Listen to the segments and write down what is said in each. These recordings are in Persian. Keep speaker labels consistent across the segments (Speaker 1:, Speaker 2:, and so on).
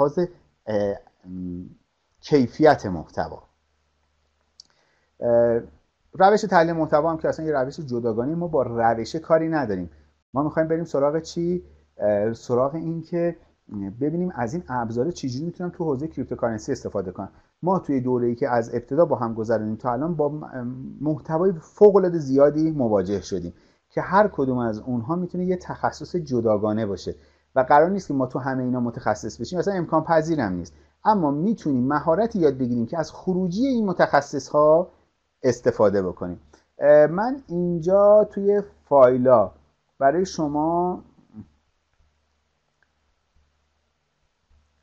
Speaker 1: لحاظ کیفیت محتوا روش تحلیل محتوا هم که اصلا یه روش جداگانه ما با روش کاری نداریم ما میخوایم بریم سراغ چی سراغ این که ببینیم از این ابزار چجوری میتونم تو حوزه کریپتوکارنسی استفاده کنم ما توی دوره ای که از ابتدا با هم گذرانیم تا الان با محتوای فوق زیادی مواجه شدیم که هر کدوم از اونها میتونه یه تخصص جداگانه باشه و قرار نیست که ما تو همه اینا متخصص بشیم اصلا امکان پذیرم نیست اما میتونیم مهارتی یاد بگیریم که از خروجی این متخصص ها استفاده بکنیم من اینجا توی فایلا برای شما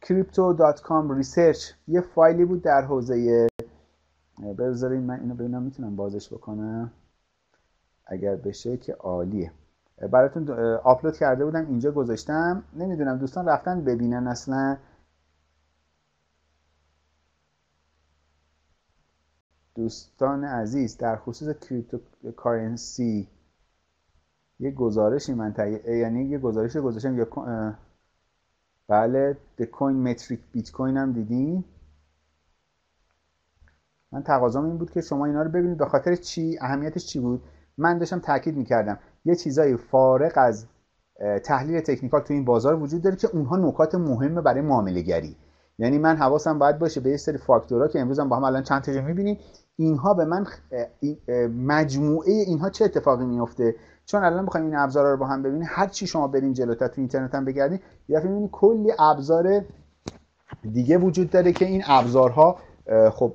Speaker 1: crypto.com research یه فایلی بود در حوزه بذارین من اینو ببینم میتونم بازش بکنم اگر بشه که عالیه براتون آپلود کرده بودم اینجا گذاشتم نمیدونم دوستان رفتن ببینن اصلا دوستان عزیز در خصوص کریپتوکارنسی یه گزارشی من تهیه یعنی یه گزارش گذاشتم یا بله د کوین متریک بیت کوین هم دیدین من تقاضام این بود که شما اینا رو ببینید به خاطر چی اهمیتش چی بود من داشتم تاکید میکردم یه چیزای فارق از تحلیل تکنیکال تو این بازار وجود داره که اونها نکات مهمه برای معامله گری یعنی من حواسم باید باشه به یه سری فاکتورها که امروز هم با هم الان چند تا میبینیم اینها به من مجموعه اینها چه اتفاقی میفته چون الان میخوایم این ابزارا رو با هم ببینیم هر چی شما بریم جلوتر تو اینترنت هم بگردید یا ببینید کلی ابزار دیگه وجود داره که این ابزارها خب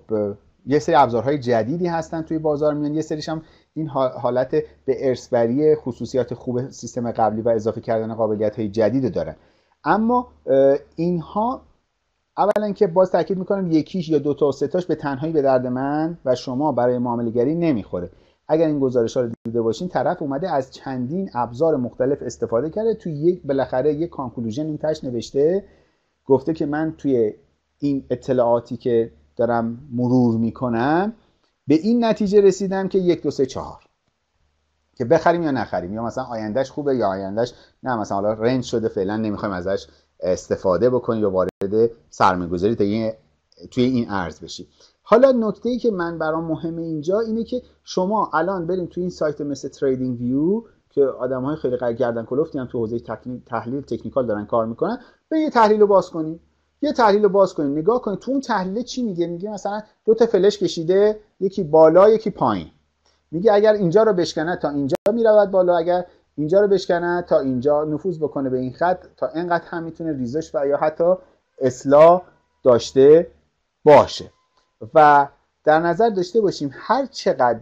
Speaker 1: یه سری ابزارهای جدیدی هستن توی بازار میان یه سریش هم این حالت به ارسبری خصوصیات خوب سیستم قبلی و اضافه کردن قابلیت های جدید دارن اما اینها اولا که باز تاکید میکنم یکیش یا دو تا و سه به تنهایی به درد من و شما برای معامله گری نمیخوره اگر این گزارش ها رو دیده باشین طرف اومده از چندین ابزار مختلف استفاده کرده توی یک بالاخره یک کانکلوژن این تش نوشته گفته که من توی این اطلاعاتی که دارم مرور میکنم به این نتیجه رسیدم که یک دو سه چهار که بخریم یا نخریم یا مثلا آیندهش خوبه یا آیندهش نه مثلا حالا رنج شده فعلا نمیخوایم ازش استفاده بکنیم یا وارد سرمایه‌گذاری توی این ارز بشی حالا نکته ای که من برام مهمه اینجا اینه که شما الان بریم توی این سایت مثل تریدینگ ویو که آدم های خیلی گردن کلوفتی هم تو حوزه تحلیل تکنیکال دارن کار میکنن به یه تحلیل رو باز کنیم یه تحلیل رو باز کنید نگاه کنید تو اون تحلیل چی میگه میگه مثلا دو تا فلش کشیده یکی بالا یکی پایین میگه اگر اینجا رو بشکنه تا اینجا میرود بالا اگر اینجا رو بشکنه تا اینجا نفوذ بکنه به این خط تا اینقدر هم میتونه ریزش و یا حتی اصلاح داشته باشه و در نظر داشته باشیم هر چقدر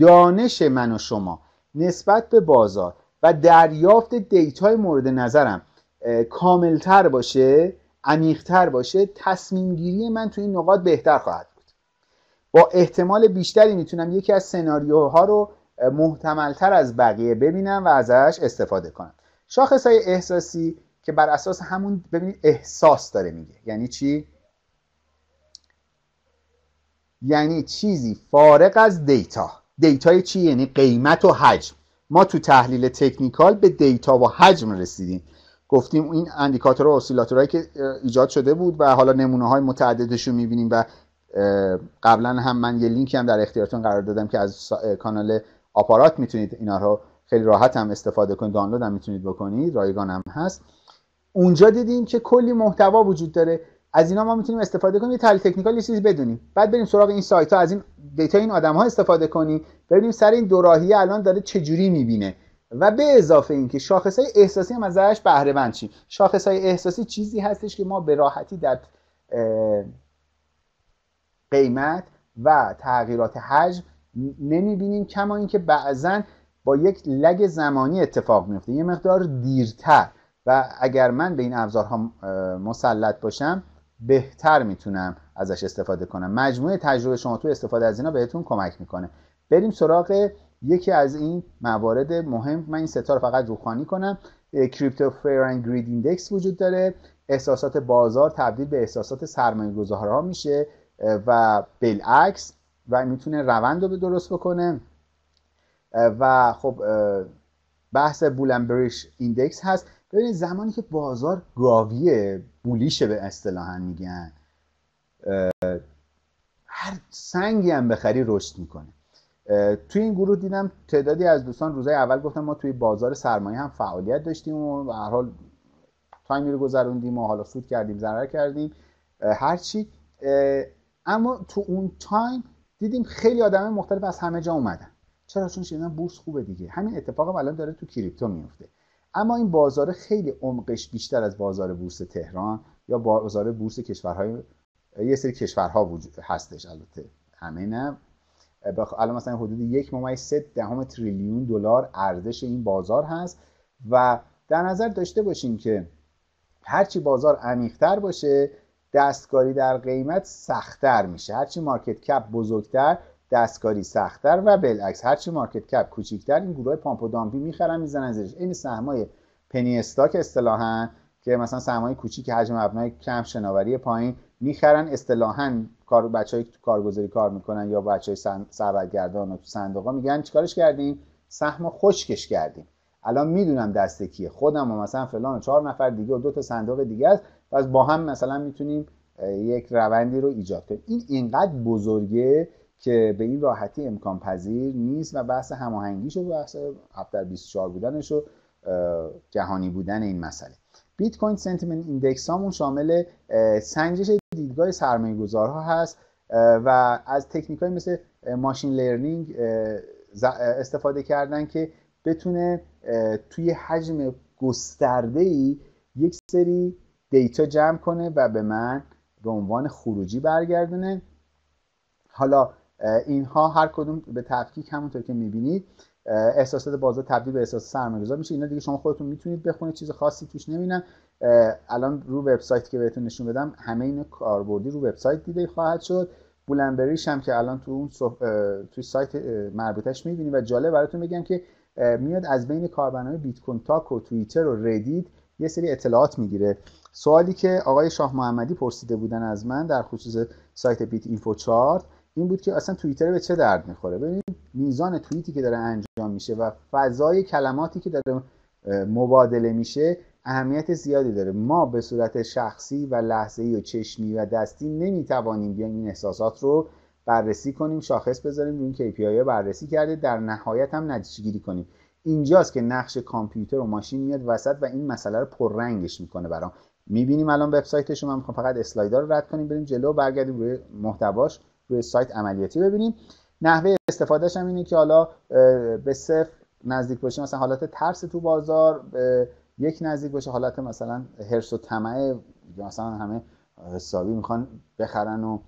Speaker 1: دانش من و شما نسبت به بازار و دریافت دیتای مورد نظرم کاملتر باشه عمیقتر باشه تصمیم گیری من تو این نقاط بهتر خواهد بود با احتمال بیشتری میتونم یکی از سناریوها رو محتملتر از بقیه ببینم و ازش استفاده کنم شاخص های احساسی که بر اساس همون ببینید احساس داره میگه یعنی چی یعنی چیزی فارق از دیتا دیتای چی یعنی قیمت و حجم ما تو تحلیل تکنیکال به دیتا و حجم رسیدیم گفتیم این اندیکاتور و اسیلاتورهایی که ایجاد شده بود و حالا نمونه های متعددش رو میبینیم و قبلا هم من یه لینکی هم در اختیارتون قرار دادم که از کانال آپارات میتونید اینا رو خیلی راحت هم استفاده کنید دانلود هم میتونید بکنید رایگان هم هست اونجا دیدیم که کلی محتوا وجود داره از اینا ما میتونیم استفاده کنیم یه تحلیل تکنیکال یه چیزی بدونیم بعد بریم سراغ این سایت ها از این دیتا این آدم ها استفاده کنیم ببینیم سر این دوراهی الان داره چه جوری میبینه و به اضافه اینکه شاخص های احساسی هم ازش بهره مند شیم شاخص های احساسی چیزی هستش که ما به راحتی در قیمت و تغییرات حجم نمیبینیم کما اینکه بعضا با یک لگ زمانی اتفاق میفته یه مقدار دیرتر و اگر من به این ابزارها مسلط باشم بهتر میتونم ازش استفاده کنم مجموعه تجربه شما تو استفاده از اینا بهتون کمک میکنه بریم سراغ یکی از این موارد مهم من این ستا فقط روخانی کنم کریپتو اند گرید ایندکس وجود داره احساسات بازار تبدیل به احساسات سرمایه گذارها میشه و بالعکس و میتونه روند رو به درست بکنه و خب بحث بولنبریش ایندکس هست ببینید زمانی که بازار گاویه بولیشه به اصطلاح میگن هر سنگی هم بخری رشد میکنه توی این گروه دیدم تعدادی از دوستان روزای اول گفتن ما توی بازار سرمایه هم فعالیت داشتیم و هر حال تایمی رو گذروندیم و حالا سود کردیم ضرر کردیم هرچی اما تو اون تایم دیدیم خیلی آدم مختلف از همه جا اومدن چرا چون شنیدن بورس خوبه دیگه همین اتفاق الان داره تو کریپتو میفته اما این بازار خیلی عمقش بیشتر از بازار بورس تهران یا بازار بورس کشورهای یه سری کشورها وجود هستش البته همه نه بخ... الان مثلا حدود یک سه دهم تریلیون دلار ارزش این بازار هست و در نظر داشته باشیم که هرچی بازار عمیقتر باشه دستکاری در قیمت سختتر میشه هرچی مارکت کپ بزرگتر دستکاری سختتر و بالعکس هرچی مارکت کپ کوچیکتر این گروه پامپ و دامپی میخرن میزنن زیرش این سهمای پنی استاک اصطلاحا که مثلا سهمای کوچیک حجم مبنای کم شناوری پایین میخرن اصطلاحا کار های کارگزاری کار میکنن یا بچهای و تو صندوقا میگن چیکارش کردیم سهم خشکش کردیم الان میدونم دسته کیه خودم و مثلا فلان و چهار نفر دیگه و دو تا صندوق دیگه است پس با هم مثلا میتونیم یک روندی رو ایجاد کنیم این اینقدر بزرگه که به این راحتی امکان پذیر نیست و بحث هماهنگیش و بحث هفتر 24 بودنش و جهانی بودن این مسئله بیت کوین سنتیمنت ایندکس هامون شامل سنجش دیدگاه سرمایه گذارها هست و از تکنیک های مثل ماشین لرنینگ استفاده کردن که بتونه توی حجم گسترده ای یک سری دیتا جمع کنه و به من به عنوان خروجی برگردونه حالا اینها هر کدوم به تفکیک همونطور که میبینید احساسات بازار تبدیل به احساس سرمایه‌گذار میشه اینا دیگه شما خودتون میتونید بخونید چیز خاصی توش نمینن. الان رو وبسایت که بهتون نشون بدم همه اینا کاربردی رو وبسایت دیده خواهد شد بولنبریش هم که الان تو اون توی سایت مربوطش میبینید و جالب براتون بگم که میاد از بین کاربران بیت کوین تاک و توییتر و ردیت یه سری اطلاعات میگیره سوالی که آقای شاه محمدی پرسیده بودن از من در خصوص سایت بیت اینفو چارت این بود که اصلا توییتر به چه درد میخوره ببینید میزان توییتی که داره انجام میشه و فضای کلماتی که داره مبادله میشه اهمیت زیادی داره ما به صورت شخصی و لحظه و چشمی و دستی نمیتوانیم بیایم این احساسات رو بررسی کنیم شاخص بذاریم روی این KPI بررسی کرده در نهایت هم نتیجه گیری کنیم اینجاست که نقش کامپیوتر و ماشین میاد وسط و این مسئله رو پررنگش میکنه برام میبینیم الان وبسایتش من فقط اسلایدار رو رد کنیم بریم جلو برگردیم روی محتواش روی سایت عملیاتی ببینیم نحوه استفادهش هم اینه که حالا به صفر نزدیک باشه مثلا حالت ترس تو بازار یک نزدیک باشه حالت مثلا هرس و طمع مثلا همه حسابی میخوان بخرن و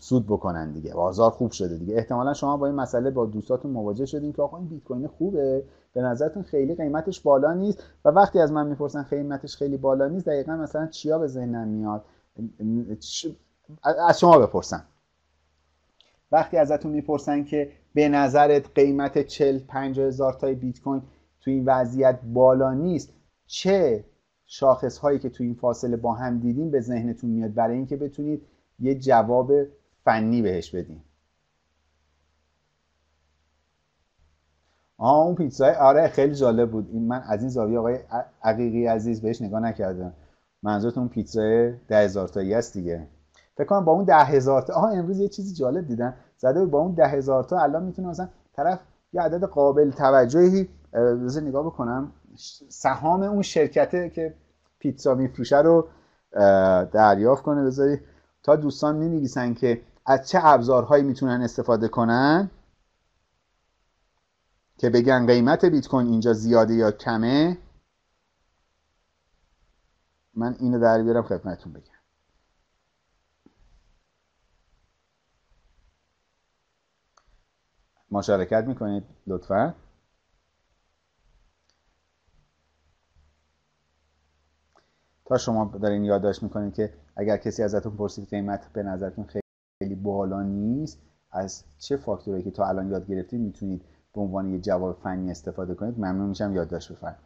Speaker 1: سود بکنن دیگه بازار خوب شده دیگه احتمالا شما با این مسئله با دوستاتون مواجه شدین که آقا این بیت کوین خوبه به نظرتون خیلی قیمتش بالا نیست و وقتی از من میپرسن قیمتش خیلی بالا نیست دقیقا مثلا چیا به ذهنم میاد از شما بپرسن وقتی ازتون میپرسن که به نظرت قیمت 40 هزار تای بیت کوین تو این وضعیت بالا نیست چه شاخص هایی که تو این فاصله با هم دیدیم به ذهنتون میاد برای اینکه بتونید یه جواب فنی بهش بدین آه اون پیتزای آره خیلی جالب بود این من از این زاویه آقای عقیقی عزیز بهش نگاه نکردم منظورتون پیتزای ده هزار تایی است دیگه فکر با اون ده هزار تا آها امروز یه چیزی جالب دیدم زده با اون ده هزار تا الان میتونه مثلا طرف یه عدد قابل توجهی بذار نگاه بکنم سهام اون شرکته که پیتزا میفروشه رو دریافت کنه بذاری تا دوستان می که از چه ابزارهایی میتونن استفاده کنن که بگن قیمت بیت کوین اینجا زیاده یا کمه من اینو در بیارم خدمتتون بگم مشارکت میکنید لطفا تا شما دارین یادداشت میکنید که اگر کسی ازتون پرسید قیمت به نظرتون خیلی بالا نیست از چه فاکتوری که تا الان یاد گرفتید میتونید به عنوان یه جواب فنی استفاده کنید ممنون میشم یادداشت بفرمایید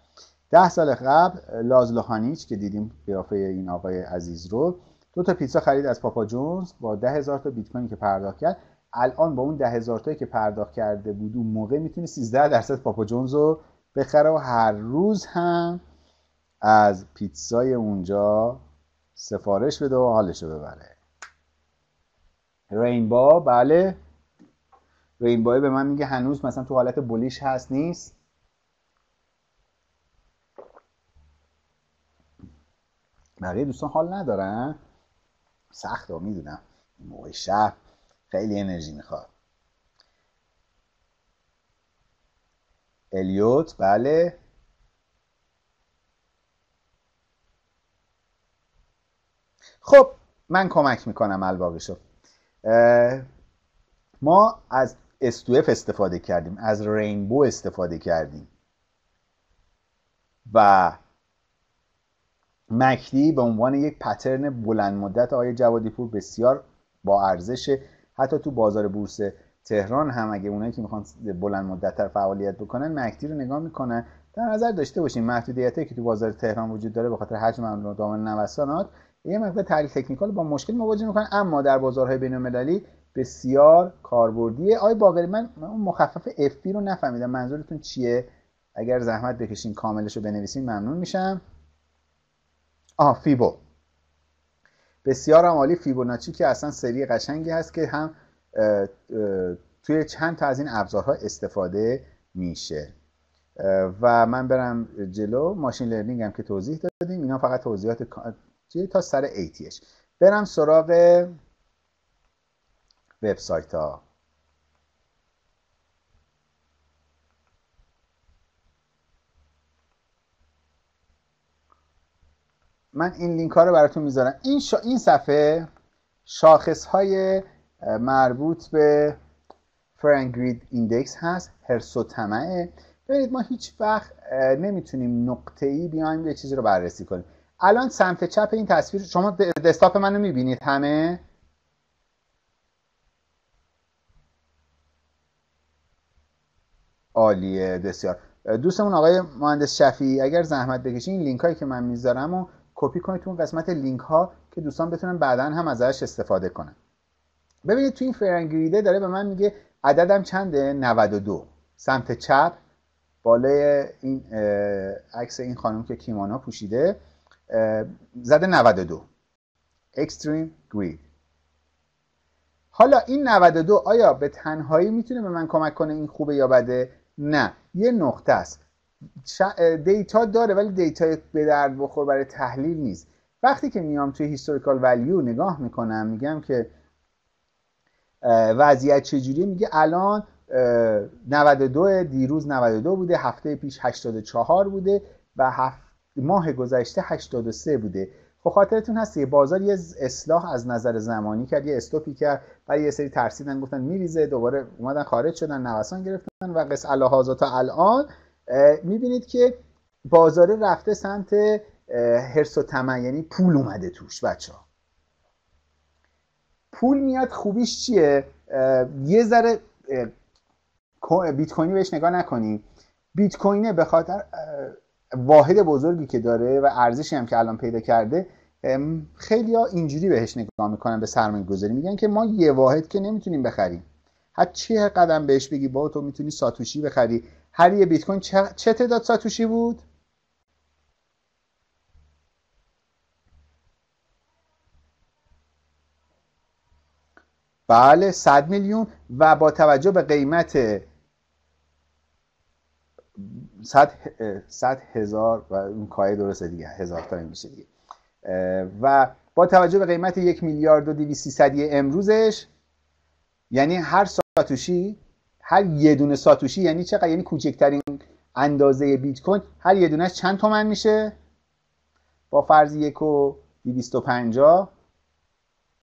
Speaker 1: ده سال قبل لاز لوهانیچ که دیدیم قیافه این آقای عزیز رو دو تا پیتزا خرید از پاپا جونز با ده هزار تا بیت کوین که پرداخت کرد الان با اون ده هزار تایی که پرداخت کرده بود اون موقع میتونه 13 درصد پاپا جونز رو بخره و هر روز هم از پیتزای اونجا سفارش بده و حالش رو ببره رینبا بله رینبا به من میگه هنوز مثلا تو حالت بولیش هست نیست بقیه دوستان حال ندارن سخت ها میدونم موقع شب خیلی انرژی میخواد الیوت بله خب من کمک میکنم شد ما از S2F استفاده کردیم از رینبو استفاده کردیم و مکدی به عنوان یک پترن بلند مدت آقای جوادی پور بسیار با ارزش حتی تو بازار بورس تهران هم اگه اونایی که میخوان بلند مدتتر فعالیت بکنن مکتی رو نگاه میکنن در نظر داشته باشین محدودیتی که تو بازار تهران وجود داره به خاطر حجم املاک دامن نوسانات یه مقدار تحلیل تکنیکال با مشکل مواجه میکنن اما در بازارهای المللی بسیار کاربردیه آی باقری من اون مخفف بی رو نفهمیدم منظورتون چیه اگر زحمت بکشین کاملش رو بنویسین ممنون میشم آه فیبو بسیار هم عالی فیبوناچی که اصلا سری قشنگی هست که هم توی چند تا از این ابزارها استفاده میشه و من برم جلو ماشین لرنینگ هم که توضیح دادیم اینا فقط توضیحات تا سر ایتیش برم سراغ وبسایت ها من این لینک ها رو براتون میذارم این, شا... این صفحه شاخص های مربوط به فرنگرید ایندکس هست هر و طمعه ببینید ما هیچ وقت نمیتونیم نقطه ای بیایم یه چیزی رو بررسی کنیم الان سمت چپ این تصویر شما دستاپ منو میبینید همه عالیه بسیار دوستمون آقای مهندس شفی اگر زحمت بکشین لینک هایی که من میذارم و کپی کنید تو اون قسمت لینک ها که دوستان بتونن بعدا هم ازش استفاده کنن ببینید تو این فرنگریده داره به من میگه عددم چنده 92 سمت چپ بالای این عکس این خانم که کیمانا پوشیده زده 92 اکستریم گرید حالا این 92 آیا به تنهایی میتونه به من کمک کنه این خوبه یا بده نه یه نقطه است دیتا داره ولی دیتا به درد بخور برای تحلیل نیست وقتی که میام توی هیستوریکال ولیو نگاه میکنم میگم که وضعیت چجوریه میگه الان 92 دیروز 92 بوده هفته پیش 84 بوده و ماه گذشته 83 بوده خب خاطرتون هست یه بازار یه اصلاح از نظر زمانی کرد یه استوپی کرد بعد یه سری ترسیدن گفتن میریزه دوباره اومدن خارج شدن نوسان گرفتن و قص الهازا تا الان میبینید که بازار رفته سمت هرس و تمه یعنی پول اومده توش بچه ها پول میاد خوبیش چیه یه ذره بیت کوینی بهش نگاه نکنیم بیت کوینه به خاطر واحد بزرگی که داره و ارزشی هم که الان پیدا کرده خیلی ها اینجوری بهش نگاه میکنن به سرمایه گذاری میگن که ما یه واحد که نمیتونیم بخریم هر چه قدم بهش بگی با تو میتونی ساتوشی بخری هر یه بیت کوین چه, چه تعداد ساتوشی بود بله 100 میلیون و با توجه به قیمت 100 100 هزار و اون کای درسته دیگه هزار تا میشه دیگه و با توجه به قیمت یک میلیارد و 2300 امروزش یعنی هر ساتوشی هر یه دونه ساتوشی یعنی چقدر یعنی کوچکترین اندازه بیت کوین هر یه دونه چند تومن میشه با فرض یک و 250